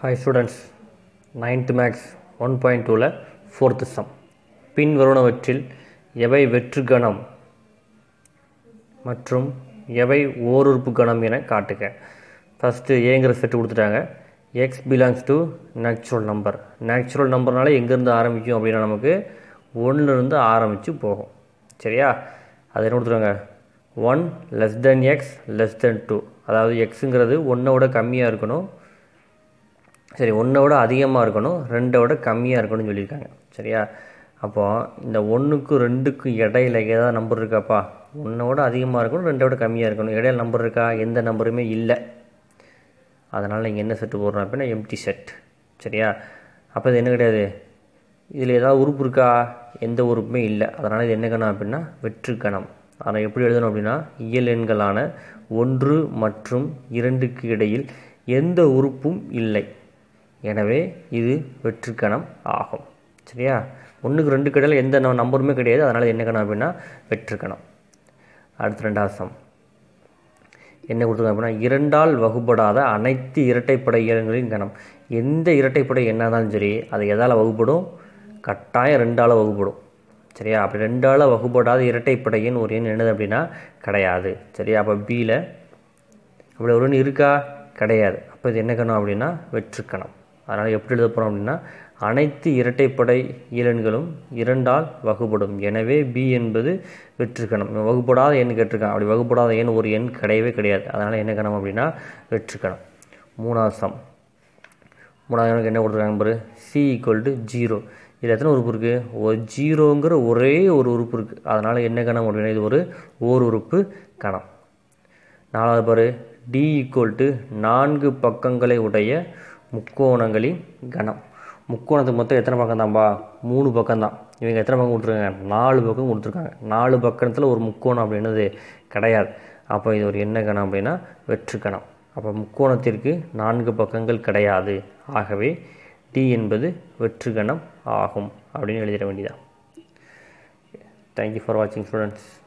hi students ninth maths one point டூவில் fourth sum பின் வருவனவற்றில் எவை வெற்று கணம் மற்றும் எவை ஓருறுப்பு கணம் என காட்டுக ஃபஸ்ட்டு ஏங்கிற செட்டு கொடுத்துட்டாங்க X belongs to natural number natural நம்பர்னால எங்கேருந்து ஆரம்பிக்கும் அப்படின்னா நமக்கு ஒன்றுலேருந்து ஆரம்பித்து போகும் சரியா அது என்ன கொடுத்துருங்க one less than X less than two அதாவது எக்ஸுங்கிறது ஒன்றை விட கம்மியாக இருக்கணும் சரி ஒன்றை விட அதிகமாக இருக்கணும் ரெண்டை விட கம்மியாக இருக்கணும்னு சொல்லியிருக்காங்க சரியா அப்போது இந்த ஒன்றுக்கும் ரெண்டுக்கும் இடையில ஏதாவது நம்பர் இருக்காப்பா ஒன்றை விட அதிகமாக இருக்கணும் ரெண்டை விட கம்மியாக இருக்கணும் இடையில நம்பர் இருக்கா எந்த நம்பருமே இல்லை அதனால் நீங்கள் என்ன செட்டு போடுறோம் அப்படின்னா எம்டி செட் சரியா அப்போ இது என்ன கிடையாது இதில் ஏதாவது உறுப்பு இருக்கா எந்த உறுப்புமே இல்லை அதனால் இது என்ன கணம் அப்படின்னா வெற்று கணம் ஆனால் எப்படி எழுதணும் அப்படின்னா இயல் எண்களான ஒன்று மற்றும் இரண்டுக்கு இடையில் எந்த உறுப்பும் இல்லை எனவே இது வெற்றுக்கணம் ஆகும் சரியா ஒன்றுக்கு ரெண்டு கடையில் எந்த நம்பருமே கிடையாது அதனால் என்ன கணம் அப்படின்னா வெற்றுக்கணம் அடுத்து ரெண்டாவது சம் என்ன கொடுத்துருங்க அப்படின்னா இரண்டால் வகுப்படாத அனைத்து இரட்டைப்படை இயல்களின் கணம் எந்த இரட்டைப்படை தான் சரி அது எதால் வகுப்படும் கட்டாயம் ரெண்டால் வகுப்படும் சரியா அப்படி ரெண்டால் வகுப்படாத இரட்டைப்படையின் ஒரு எண் என்னது அப்படின்னா கிடையாது சரியா அப்போ பியில் அப்படி ஒரு எண் இருக்கா கிடையாது அப்போ இது என்ன கணம் அப்படின்னா வெற்றுக்கணம் அதனால் எப்படி எழுத போகிறோம் அப்படின்னா அனைத்து இரட்டைப்படை ஈலன்களும் இரண்டால் வகுப்படும் எனவே பி என்பது வெற்றுக்கணம் வகுப்படாத எண் கேட்டிருக்கான் அப்படி வகுப்படாத எண் ஒரு எண் கிடையவே கிடையாது அதனால் என்ன கணம் அப்படின்னா வெற்றுக்கணம் மூணாசம் மூணாவது என்ன கொடுத்துருக்காங்க பாரு சி ஈக்குவல் டு ஜீரோ இதில் எத்தனை உறுப்பு இருக்குது ஒரு ஜீரோங்கிற ஒரே ஒரு உறுப்பு இருக்குது அதனால் என்ன கணம் அப்படின்னா இது ஒரு ஓர் உறுப்பு கணம் நாலாவது பாரு டி ஈக்குவல் டு நான்கு பக்கங்களை உடைய முக்கோணங்களின் கணம் முக்கோணத்துக்கு மொத்தம் எத்தனை பக்கம் தான்ப்பா மூணு பக்கம் தான் இவங்க எத்தனை பக்கம் கொடுத்துருக்காங்க நாலு பக்கம் கொடுத்துருக்காங்க நாலு பக்கத்தில் ஒரு முக்கோணம் அப்படின்னது கிடையாது அப்போ இது ஒரு என்ன கணம் அப்படின்னா வெற்று கணம் அப்போ முக்கோணத்திற்கு நான்கு பக்கங்கள் கிடையாது ஆகவே டி என்பது வெற்று கணம் ஆகும் அப்படின்னு எழுதிட வேண்டியதான் தேங்க்யூ ஃபார் வாட்சிங் ஸ்டூடெண்ட்ஸ்